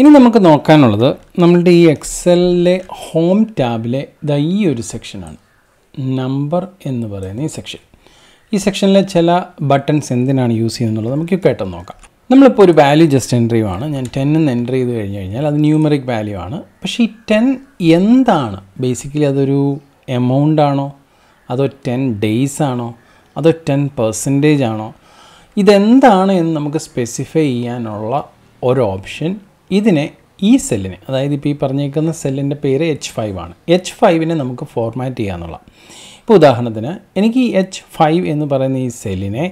ഇനി നമുക്ക് നോക്കാനുള്ളത് നമ്മളുടെ ഈ എക്സലിലെ ഹോം ടാബിലെ ദാ ഈ ഒരു സെക്ഷനാണ് നമ്പർ എന്ന് പറയുന്ന ഈ സെക്ഷൻ ഈ സെക്ഷനിലെ ചില ബട്ടൺസ് എന്തിനാണ് യൂസ് ചെയ്യുന്നുള്ളത് നമുക്ക് കേട്ടോ നോക്കാം നമ്മളിപ്പോൾ ഒരു വാല്യൂ ജസ്റ്റ് എൻട്രി ആണ് ഞാൻ എന്ന് എൻ്റർ ചെയ്ത് കഴിഞ്ഞ് കഴിഞ്ഞാൽ അത് ന്യൂമറിക് വാല്യൂ ആണ് പക്ഷേ ഈ ടെൻ എന്താണ് ബേസിക്കലി അതൊരു എമൗണ്ട് ആണോ അതോ ടെൻ ഡേയ്സ് ആണോ അതോ ടെൻ പെർസെൻറ്റേജ് ആണോ ഇതെന്താണ് എന്ന് നമുക്ക് സ്പെസിഫൈ ചെയ്യാനുള്ള ഒരു ഓപ്ഷൻ ഇതിനെ ഈ സെല്ലിന് അതായത് ഇപ്പോൾ ഈ പറഞ്ഞേക്കുന്ന സെല്ലിൻ്റെ പേര് എച്ച് ഫൈവ് ആണ് എച്ച് ഫൈവിനെ നമുക്ക് ഫോർമാറ്റ് ചെയ്യാന്നുള്ള ഇപ്പോൾ ഉദാഹരണത്തിന് എനിക്ക് ഈ എച്ച് ഫൈവ് എന്ന് പറയുന്ന ഈ സെല്ലിനെ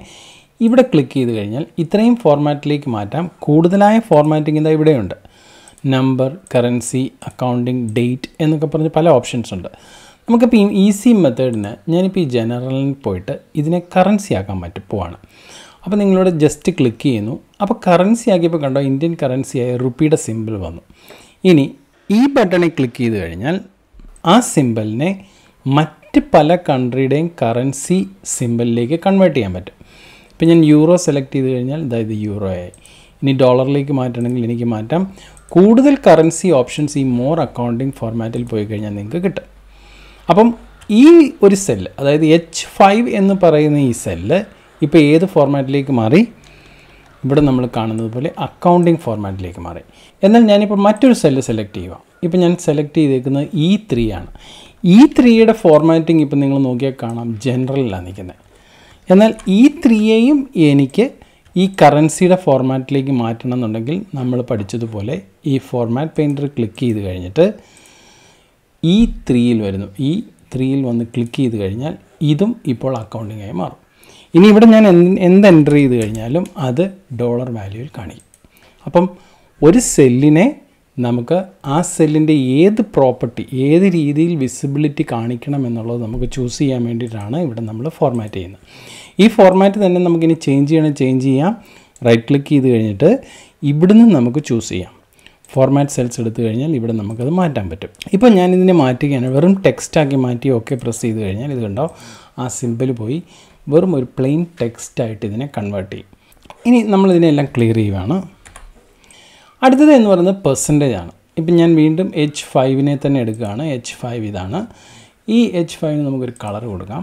ഇവിടെ ക്ലിക്ക് ചെയ്ത് കഴിഞ്ഞാൽ ഇത്രയും ഫോർമാറ്റിലേക്ക് മാറ്റാം കൂടുതലായ ഫോർമാറ്റിംഗ് എന്താ ഇവിടെയുണ്ട് നമ്പർ കറൻസി അക്കൗണ്ടിങ് ഡേറ്റ് എന്നൊക്കെ പറഞ്ഞ് പല ഓപ്ഷൻസ് ഉണ്ട് നമുക്കിപ്പോൾ ഈ ഈസി മെത്തേഡിന് ഞാനിപ്പോൾ ഈ ജനറലിൽ പോയിട്ട് ഇതിനെ കറൻസി ആക്കാൻ പറ്റും പോവാണ് അപ്പോൾ നിങ്ങളിവിടെ ജസ്റ്റ് ക്ലിക്ക് ചെയ്യുന്നു അപ്പോൾ കറൻസി ആക്കിയപ്പോൾ കണ്ടോ ഇന്ത്യൻ ആയ റുപ്പിയുടെ സിമ്പിൾ വന്നു ഇനി ഈ ബട്ടണിൽ ക്ലിക്ക് ചെയ്ത് കഴിഞ്ഞാൽ ആ സിമ്പിളിനെ മറ്റ് പല കൺട്രിയുടെയും കറൻസി സിമ്പിളിലേക്ക് കൺവേർട്ട് ചെയ്യാൻ പറ്റും ഇപ്പം ഞാൻ യൂറോ സെലക്ട് ചെയ്ത് കഴിഞ്ഞാൽ അതായത് യൂറോ ആയി ഇനി ഡോളറിലേക്ക് മാറ്റണമെങ്കിൽ എനിക്ക് മാറ്റാം കൂടുതൽ കറൻസി ഓപ്ഷൻസ് ഈ മോർ അക്കൗണ്ടിങ് ഫോർമാറ്റിൽ പോയി കഴിഞ്ഞാൽ നിങ്ങൾക്ക് കിട്ടും അപ്പം ഈ ഒരു സെല്ല് അതായത് എച്ച് ഫൈവ് എന്ന് പറയുന്ന ഈ സെല്ല് ഇപ്പോൾ ഏത് ഫോർമാറ്റിലേക്ക് മാറി ഇവിടെ നമ്മൾ കാണുന്നത് പോലെ അക്കൗണ്ടിങ് ഫോർമാറ്റിലേക്ക് മാറി എന്നാൽ ഞാനിപ്പോൾ മറ്റൊരു സെല്ല് സെലക്ട് ചെയ്യുക ഇപ്പോൾ ഞാൻ സെലക്ട് ചെയ്തേക്കുന്നത് ഇ e ത്രീ ആണ് ഇ ത്രീയുടെ ഫോർമാറ്റിംഗ് ഇപ്പോൾ നിങ്ങൾ നോക്കിയാൽ കാണാം ജനറലിലാണ് നിൽക്കുന്നത് എന്നാൽ ഈ e ത്രീയെയും എനിക്ക് ഈ കറൻസിയുടെ ഫോർമാറ്റിലേക്ക് മാറ്റണം എന്നുണ്ടെങ്കിൽ നമ്മൾ പഠിച്ചതുപോലെ ഈ ഫോർമാറ്റ് പെയിൻറ്റർ ക്ലിക്ക് ചെയ്ത് കഴിഞ്ഞിട്ട് ഈ e ത്രീയിൽ വരുന്നു ഈ ത്രീയിൽ വന്ന് ക്ലിക്ക് ചെയ്ത് കഴിഞ്ഞാൽ ഇതും ഇപ്പോൾ അക്കൗണ്ടിങ്ങായി മാറും ഇനി ഇവിടെ ഞാൻ എന്ത് എൻ്റർ ചെയ്ത് കഴിഞ്ഞാലും അത് ഡോളർ വാല്യൂയിൽ കാണിക്കും അപ്പം ഒരു സെല്ലിനെ നമുക്ക് ആ സെല്ലിൻ്റെ ഏത് പ്രോപ്പർട്ടി ഏത് രീതിയിൽ വിസിബിലിറ്റി കാണിക്കണം എന്നുള്ളത് നമുക്ക് ചൂസ് ചെയ്യാൻ വേണ്ടിയിട്ടാണ് ഇവിടെ നമ്മൾ ഫോർമാറ്റ് ചെയ്യുന്നത് ഈ ഫോർമാറ്റ് തന്നെ നമുക്കിനി ചേഞ്ച് ചെയ്യണം ചേഞ്ച് ചെയ്യാം റൈറ്റ് ക്ലിക്ക് ചെയ്ത് കഴിഞ്ഞിട്ട് ഇവിടുന്ന് നമുക്ക് ചൂസ് ചെയ്യാം ഫോർമാറ്റ് സെൽസ് എടുത്തു കഴിഞ്ഞാൽ ഇവിടെ നമുക്കത് മാറ്റാൻ പറ്റും ഇപ്പോൾ ഞാനിതിനെ മാറ്റുകയാണ് വെറും ടെക്സ്റ്റാക്കി മാറ്റി ഓക്കെ പ്രസ് ചെയ്ത് കഴിഞ്ഞാൽ ഇത് കണ്ടോ ആ സിമ്പിൾ പോയി വെറും ഒരു പ്ലെയിൻ ടെക്സ്റ്റായിട്ട് ഇതിനെ കൺവേർട്ട് ചെയ്യും ഇനി നമ്മളിതിനെല്ലാം ക്ലിയർ ചെയ്യുകയാണ് അടുത്തത് എന്ന് പറയുന്നത് പെർസെൻറ്റേജ് ആണ് ഇപ്പം ഞാൻ വീണ്ടും എച്ച് ഫൈവിനെ തന്നെ എടുക്കുകയാണ് എച്ച് ഫൈവ് ഇതാണ് ഈ എച്ച് ഫൈവിന് നമുക്കൊരു കളർ കൊടുക്കാം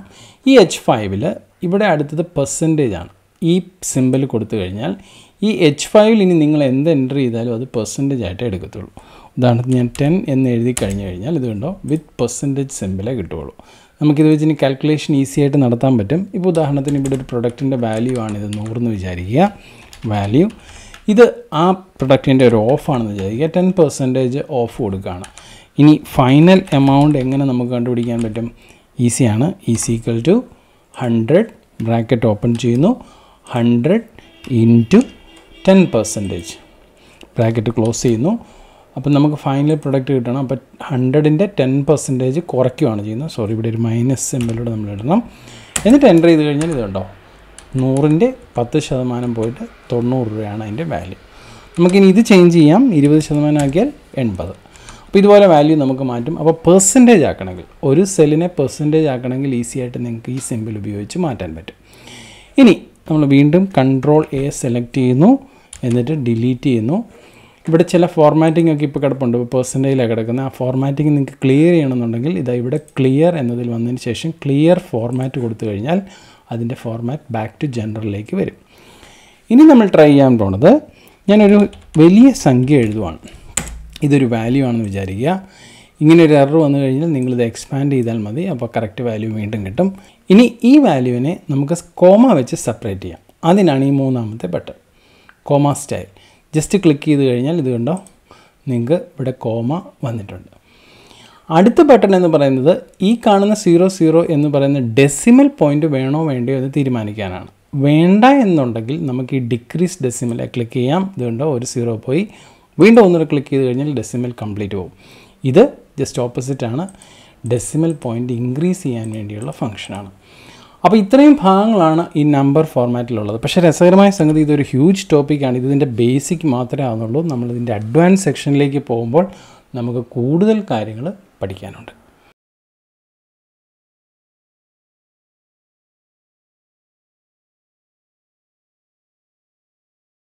ഈ എച്ച് ഫൈവിൽ ഇവിടെ അടുത്തത് പെർസെൻറ്റേജ് ആണ് ഈ സിമ്പിൾ കൊടുത്തു കഴിഞ്ഞാൽ ഈ എച്ച് ഫൈവിൽ ഇനി നിങ്ങൾ എന്ത് എൻ്റർ ചെയ്താലും അത് പെർസെൻറ്റേജ് ആയിട്ട് എടുക്കത്തുള്ളൂ ഉദാഹരണത്തിന് ഞാൻ ടെൻ എന്ന് എഴുതി കഴിഞ്ഞു കഴിഞ്ഞാൽ ഇത് കണ്ടോ വിത്ത് പെർസെൻറ്റേജ് സിമ്പിളേ കിട്ടുകയുള്ളൂ നമുക്കിത് വെച്ച് ഇനി കാൽക്കുലേഷൻ ഈസി ആയിട്ട് നടത്താൻ പറ്റും ഇപ്പോൾ ഉദാഹരണത്തിന് ഇവിടെ ഒരു പ്രൊഡക്റ്റിൻ്റെ വാല്യൂ ആണിത് നൂറെന്ന് വിചാരിക്കുക വാല്യൂ ഇത് ആ പ്രൊഡക്റ്റിൻ്റെ ഒരു ഓഫാണെന്ന് വിചാരിക്കുക ടെൻ പെർസെൻറ്റേജ് ഓഫ് കൊടുക്കുകയാണ് ഇനി ഫൈനൽ എമൗണ്ട് എങ്ങനെ നമുക്ക് കണ്ടുപിടിക്കാൻ പറ്റും ഈസിയാണ് easy equal to hundred bracket open ചെയ്യുന്നു hundred into ten percentage bracket close ചെയ്യുന്നു അപ്പം നമുക്ക് ഫൈനൽ പ്രൊഡക്റ്റ് കിട്ടണം അപ്പം ഹൺഡ്രഡിൻ്റെ ടെൻ പെർസെൻറ്റേജ് കുറയ്ക്കുകയാണ് ചെയ്യുന്നത് സോറി ഇവിടെ ഒരു മൈനസ് സിമ്പിലൂടെ നമ്മൾ ഇടണം എന്നിട്ട് എൻ്റർ ചെയ്ത് കഴിഞ്ഞാൽ ഇതുണ്ടോ നൂറിൻ്റെ പത്ത് ശതമാനം പോയിട്ട് തൊണ്ണൂറ് രൂപയാണ് അതിൻ്റെ വാല്യൂ നമുക്കിനി ഇത് ചേഞ്ച് ചെയ്യാം ഇരുപത് ശതമാനം ആക്കിയാൽ എൺപത് അപ്പോൾ ഇതുപോലെ വാല്യൂ നമുക്ക് മാറ്റും അപ്പോൾ പെർസെൻറ്റേജ് ആക്കണമെങ്കിൽ ഒരു സെല്ലിനെ പെർസെൻറ്റേജ് ആക്കണമെങ്കിൽ ഈസി ആയിട്ട് നിങ്ങൾക്ക് ഈ സെമ്പിൾ ഉപയോഗിച്ച് മാറ്റാൻ പറ്റും ഇനി നമ്മൾ വീണ്ടും കൺട്രോൾ എ സെലക്ട് ചെയ്യുന്നു എന്നിട്ട് ഡിലീറ്റ് ചെയ്യുന്നു ഇവിടെ ചില ഫോർമാറ്റിംഗ് ഒക്കെ ഇപ്പോൾ കിടപ്പുണ്ട് പേഴ്സൻറ്റേജിലാണ് കിടക്കുന്നത് ആ ഫോർമാറ്റിംഗ് നിങ്ങൾക്ക് ക്ലിയർ ചെയ്യണമെന്നുണ്ടെങ്കിൽ ഇതാ ഇവിടെ ക്ലിയർ എന്നതിൽ വന്നതിന് ശേഷം ക്ലിയർ ഫോർമാറ്റ് കൊടുത്തു കഴിഞ്ഞാൽ അതിൻ്റെ ഫോർമാറ്റ് ബാക്ക് ടു ജനറലിലേക്ക് വരും ഇനി നമ്മൾ ട്രൈ ചെയ്യാൻ പോണത് ഞാനൊരു വലിയ സംഖ്യ എഴുതുവാണ് ഇതൊരു വാല്യൂ ആണെന്ന് വിചാരിക്കുക ഇങ്ങനെ ഒരു എറർ വന്നു കഴിഞ്ഞാൽ നിങ്ങളിത് എക്സ്പാൻഡ് ചെയ്താൽ മതി അപ്പോൾ കറക്റ്റ് വാല്യൂ വീണ്ടും കിട്ടും ഇനി ഈ വാല്യൂവിനെ നമുക്ക് കോമ വെച്ച് സെപ്പറേറ്റ് ചെയ്യാം അതിനാണ് ഈ മൂന്നാമത്തെ button comma style just click ചെയ്ത് കഴിഞ്ഞാൽ ഇത് കണ്ടോ നിങ്ങൾക്ക് ഇവിടെ കോമ വന്നിട്ടുണ്ട് അടുത്ത ബട്ടൺ എന്ന് പറയുന്നത് ഈ കാണുന്ന സീറോ സീറോ എന്ന് പറയുന്ന ഡെസിമൽ പോയിൻ്റ് വേണോ വേണ്ടയോ എന്ന് തീരുമാനിക്കാനാണ് വേണ്ട എന്നുണ്ടെങ്കിൽ നമുക്ക് ഈ ഡിക്രീസ് ഡെസിമലെ ക്ലിക്ക് ചെയ്യാം കണ്ടോ ഒരു സീറോ പോയി വീണ്ടും ഒന്നുകൂടെ ക്ലിക്ക് ചെയ്ത് കഴിഞ്ഞാൽ ഡെസിമൽ കംപ്ലീറ്റ് പോകും ഇത് ജസ്റ്റ് ഓപ്പോസിറ്റാണ് ഡെസിമൽ പോയിൻ്റ് ഇൻക്രീസ് ചെയ്യാൻ വേണ്ടിയുള്ള ഫംഗ്ഷനാണ് അപ്പോൾ ഇത്രയും ഭാഗങ്ങളാണ് ഈ നമ്പർ ഫോർമാറ്റിലുള്ളത് പക്ഷേ രസകരമായ സംഗതി ഇതൊരു ഹ്യൂജ് ടോപ്പിക്കാണ് ഇതിൻ്റെ ബേസിക് മാത്രമേ ആവുന്നുള്ളൂ നമ്മളിതിൻ്റെ അഡ്വാൻസ് സെക്ഷനിലേക്ക് പോകുമ്പോൾ നമുക്ക് കൂടുതൽ കാര്യങ്ങൾ പഠിക്കാനുണ്ട്